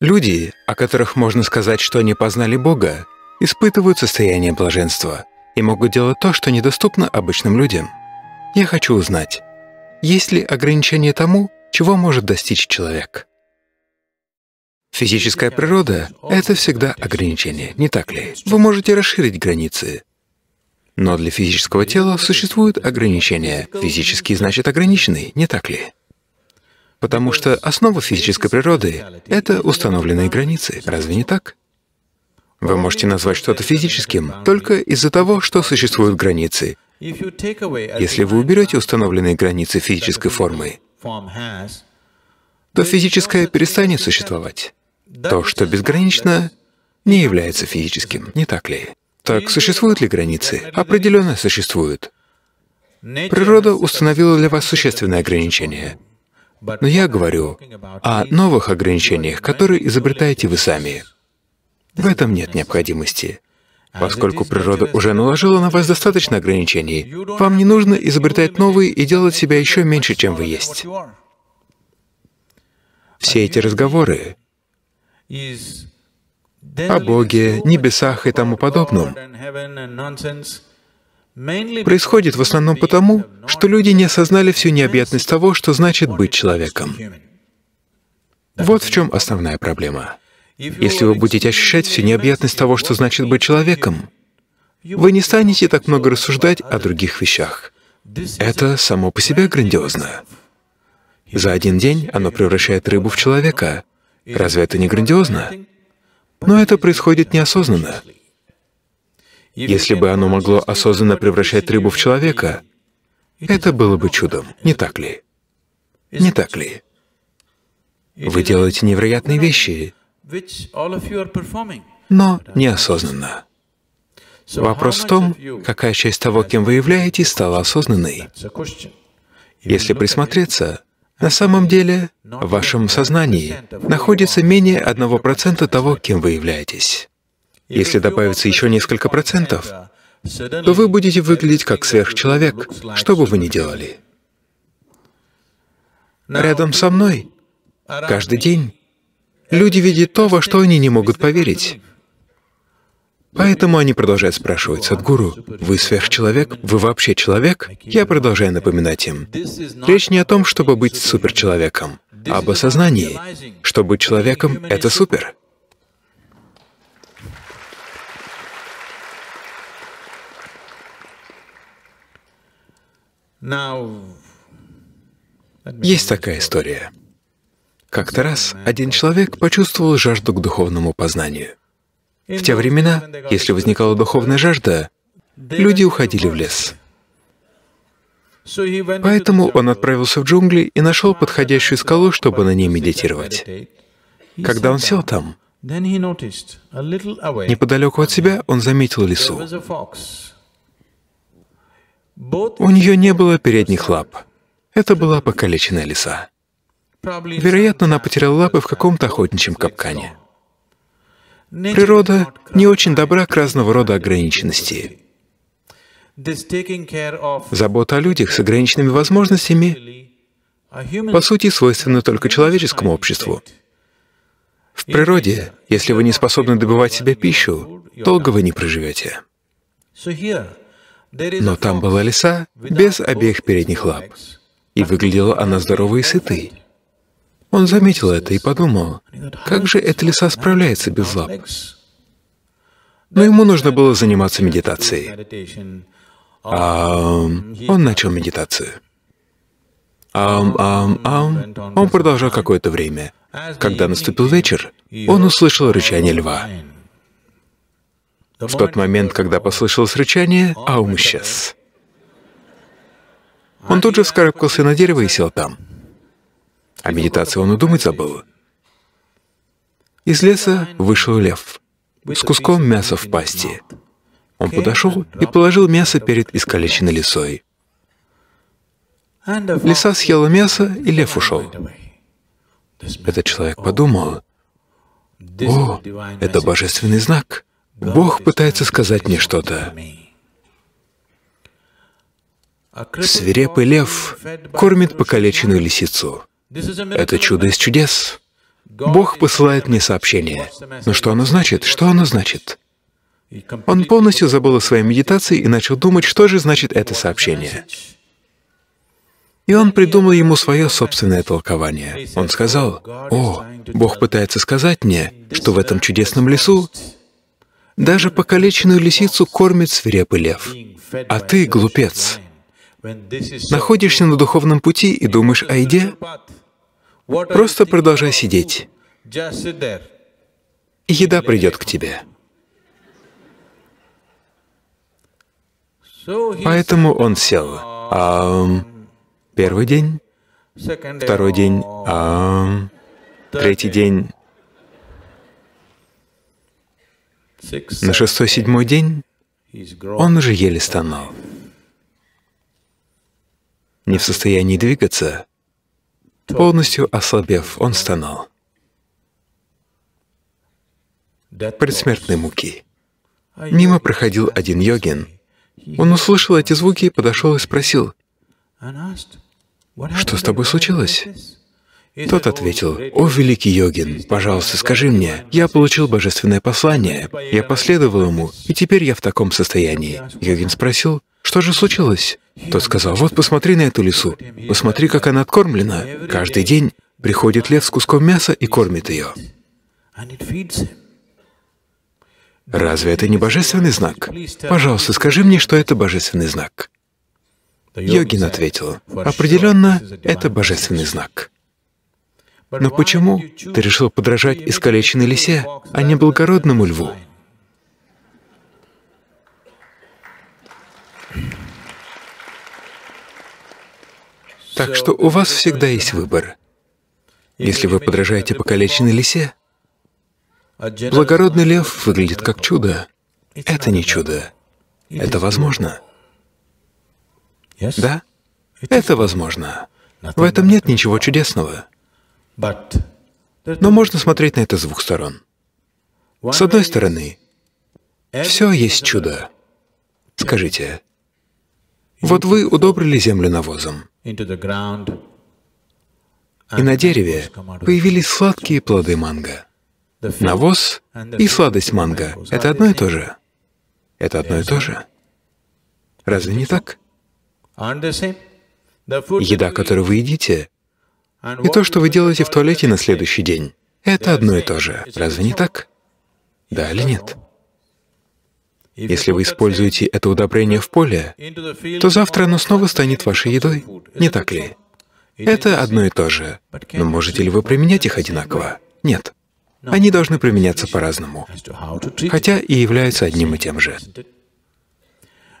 Люди, о которых можно сказать, что они познали Бога, испытывают состояние блаженства и могут делать то, что недоступно обычным людям. Я хочу узнать, есть ли ограничение тому, чего может достичь человек? Физическая природа — это всегда ограничение, не так ли? Вы можете расширить границы. Но для физического тела существуют ограничения. Физический значит ограниченный, не так ли? Потому что основа физической природы — это установленные границы, разве не так? Вы можете назвать что-то физическим только из-за того, что существуют границы. Если вы уберете установленные границы физической формы, то физическое перестанет существовать. То, что безгранично, не является физическим, не так ли? Так существуют ли границы? Определенно существуют. Природа установила для вас существенное ограничение — но я говорю о новых ограничениях, которые изобретаете вы сами. В этом нет необходимости. Поскольку природа уже наложила на вас достаточно ограничений, вам не нужно изобретать новые и делать себя еще меньше, чем вы есть. Все эти разговоры о Боге, небесах и тому подобном происходит в основном потому, что люди не осознали всю необъятность того, что значит быть человеком. Вот в чем основная проблема. Если вы будете ощущать всю необъятность того, что значит быть человеком, вы не станете так много рассуждать о других вещах. Это само по себе грандиозно. За один день оно превращает рыбу в человека. Разве это не грандиозно? Но это происходит неосознанно. Если бы оно могло осознанно превращать рыбу в человека, это было бы чудом, не так ли? Не так ли? Вы делаете невероятные вещи, но неосознанно. Вопрос в том, какая часть того, кем вы являетесь, стала осознанной. Если присмотреться, на самом деле в вашем сознании находится менее 1% того, кем вы являетесь. Если добавится еще несколько процентов, то вы будете выглядеть как сверхчеловек, что бы вы ни делали. Рядом со мной каждый день люди видят то, во что они не могут поверить. Поэтому они продолжают спрашивать Садгуру, «Вы сверхчеловек? Вы вообще человек?» Я продолжаю напоминать им. Речь не о том, чтобы быть суперчеловеком, а об осознании, что быть человеком — это супер. Есть такая история. Как-то раз один человек почувствовал жажду к духовному познанию. В те времена, если возникала духовная жажда, люди уходили в лес. Поэтому он отправился в джунгли и нашел подходящую скалу, чтобы на ней медитировать. Когда он сел там, неподалеку от себя он заметил лесу. У нее не было передних лап. Это была покалеченная лиса. Вероятно, она потеряла лапы в каком-то охотничьем капкане. Природа не очень добра к разного рода ограниченности. Забота о людях с ограниченными возможностями по сути свойственна только человеческому обществу. В природе, если вы не способны добывать себе пищу, долго вы не проживете. Но там была лиса без обеих передних лап, и выглядела она здоровой и сытой. Он заметил это и подумал, как же эта лиса справляется без лап? Но ему нужно было заниматься медитацией. А он начал медитацию. Ам, ам, ам. Он продолжал какое-то время. Когда наступил вечер, он услышал рычание льва. В тот момент, когда послышалось рычание, Аум исчез. Он тут же вскарабкался на дерево и сел там. О медитации он и думать забыл. Из леса вышел лев с куском мяса в пасти. Он подошел и положил мясо перед искалеченной лисой. Лиса съела мясо, и лев ушел. Этот человек подумал, «О, это божественный знак!» Бог пытается сказать мне что-то. Свирепый лев кормит покалеченную лисицу. Это чудо из чудес. Бог посылает мне сообщение. Но что оно значит? Что оно значит? Он полностью забыл о своей медитации и начал думать, что же значит это сообщение. И он придумал ему свое собственное толкование. Он сказал, «О, Бог пытается сказать мне, что в этом чудесном лесу даже покалеченную лисицу кормит свирепый лев. А ты, глупец, находишься на духовном пути и думаешь о еде? Просто продолжай сидеть. еда придет к тебе. Поэтому он сел. А, первый день, второй день, а, третий день, На шестой-седьмой день он уже еле стонал. Не в состоянии двигаться, полностью ослабев, он стонал. Предсмертной муки. Мимо проходил один йогин. Он услышал эти звуки и подошел и спросил, «Что с тобой случилось?» Тот ответил, «О, великий йогин, пожалуйста, скажи мне, я получил божественное послание, я последовал ему, и теперь я в таком состоянии». Йогин спросил, «Что же случилось?» Тот сказал, «Вот посмотри на эту лису, посмотри, как она откормлена. Каждый день приходит лев с куском мяса и кормит ее». Разве это не божественный знак? Пожалуйста, скажи мне, что это божественный знак. Йогин ответил, определенно, это божественный знак. Но почему ты решил подражать искалеченной лисе, а не благородному льву? Так что у вас всегда есть выбор. Если вы подражаете покалеченной лисе, благородный лев выглядит как чудо. Это не чудо. Это возможно. Да? Это возможно. В этом нет ничего чудесного. Но можно смотреть на это с двух сторон. С одной стороны, все есть чудо. Скажите, вот вы удобрили землю навозом, и на дереве появились сладкие плоды манго. Навоз и сладость манго — это одно и то же. Это одно и то же. Разве не так? Еда, которую вы едите, и то, что вы делаете в туалете на следующий день, это одно и то же. Разве не так? Да или нет? Если вы используете это удобрение в поле, то завтра оно снова станет вашей едой, не так ли? Это одно и то же. Но можете ли вы применять их одинаково? Нет. Они должны применяться по-разному, хотя и являются одним и тем же.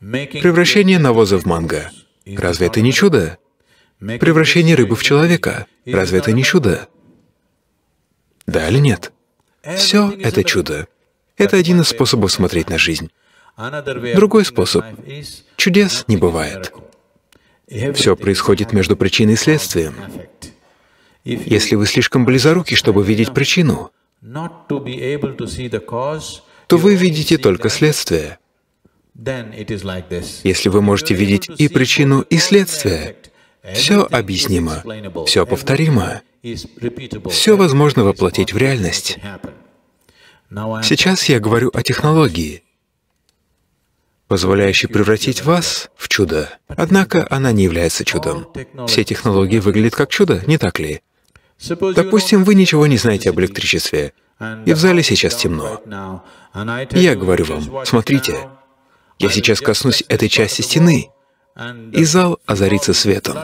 Превращение навоза в манго. Разве это не чудо? Превращение рыбы в человека. Разве это не чудо? Да или нет? Все это чудо. Это один из способов смотреть на жизнь. Другой способ. Чудес не бывает. Все происходит между причиной и следствием. Если вы слишком близоруки, чтобы видеть причину, то вы видите только следствие. Если вы можете видеть и причину, и следствие, все объяснимо, все повторимо, все возможно воплотить в реальность. Сейчас я говорю о технологии, позволяющей превратить вас в чудо. Однако она не является чудом. Все технологии выглядят как чудо, не так ли? Допустим, вы ничего не знаете об электричестве, и в зале сейчас темно. Я говорю вам, смотрите, я сейчас коснусь этой части стены, и зал озарится светом.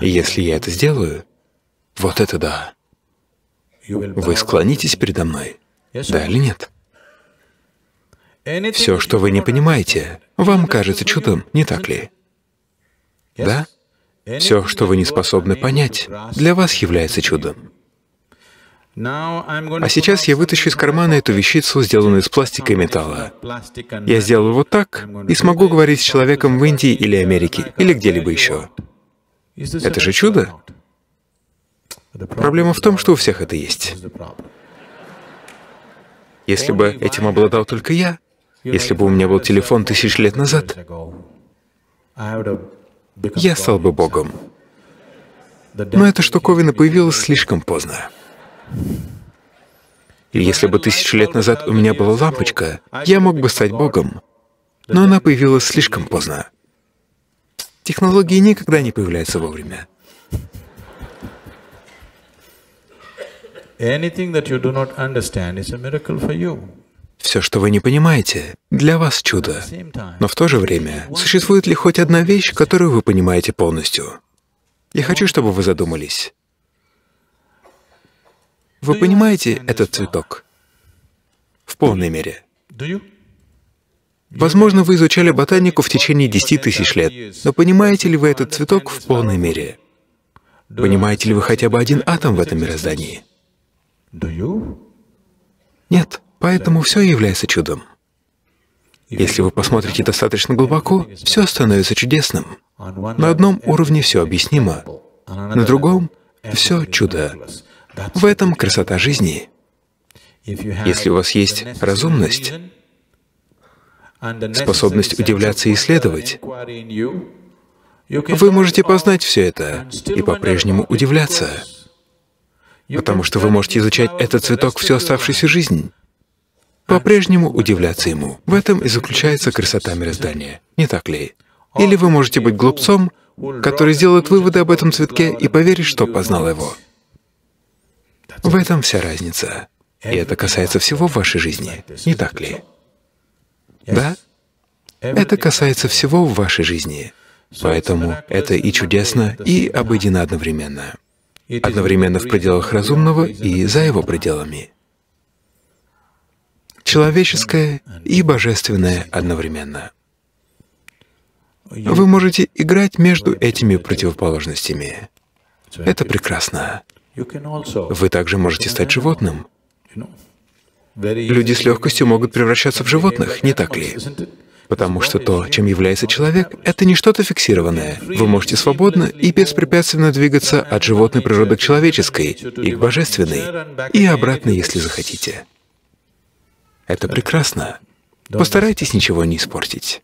Если я это сделаю, вот это да. Вы склонитесь передо мной, да или нет? Все, что вы не понимаете, вам кажется чудом, не так ли? Да? Все, что вы не способны понять, для вас является чудом. А сейчас я вытащу из кармана эту вещицу, сделанную из пластика и металла. Я сделаю вот так и смогу говорить с человеком в Индии или Америке, или где-либо еще. Это же чудо. Проблема в том, что у всех это есть. Если бы этим обладал только я, если бы у меня был телефон тысяч лет назад, я стал бы Богом. Но эта штуковина появилась слишком поздно. Если бы тысячу лет назад у меня была лампочка, я мог бы стать Богом, но она появилась слишком поздно. Технологии никогда не появляются вовремя. Все, что вы не понимаете, для вас чудо. Но в то же время, существует ли хоть одна вещь, которую вы понимаете полностью? Я хочу, чтобы вы задумались. Вы понимаете этот цветок? В полной мере. Возможно, вы изучали ботанику в течение 10 тысяч лет, но понимаете ли вы этот цветок в полной мере? Понимаете ли вы хотя бы один атом в этом мироздании? Нет, поэтому все является чудом. Если вы посмотрите достаточно глубоко, все становится чудесным. На одном уровне все объяснимо, на другом — все чудо. В этом красота жизни. Если у вас есть разумность, способность удивляться и исследовать, вы можете познать все это и по-прежнему удивляться, потому что вы можете изучать этот цветок всю оставшуюся жизнь, по-прежнему удивляться ему. В этом и заключается красота мироздания, не так ли? Или вы можете быть глупцом, который сделает выводы об этом цветке и поверит, что познал его. В этом вся разница. И это касается всего в вашей жизни, не так ли? Да? Это касается всего в вашей жизни. Поэтому это и чудесно, и обыденно одновременно. Одновременно в пределах разумного и за его пределами. Человеческое и божественное одновременно. Вы можете играть между этими противоположностями. Это прекрасно. Вы также можете стать животным. Люди с легкостью могут превращаться в животных, не так ли? Потому что то, чем является человек, это не что-то фиксированное. Вы можете свободно и беспрепятственно двигаться от животной природы к человеческой и к божественной, и обратно, если захотите. Это прекрасно. Постарайтесь ничего не испортить.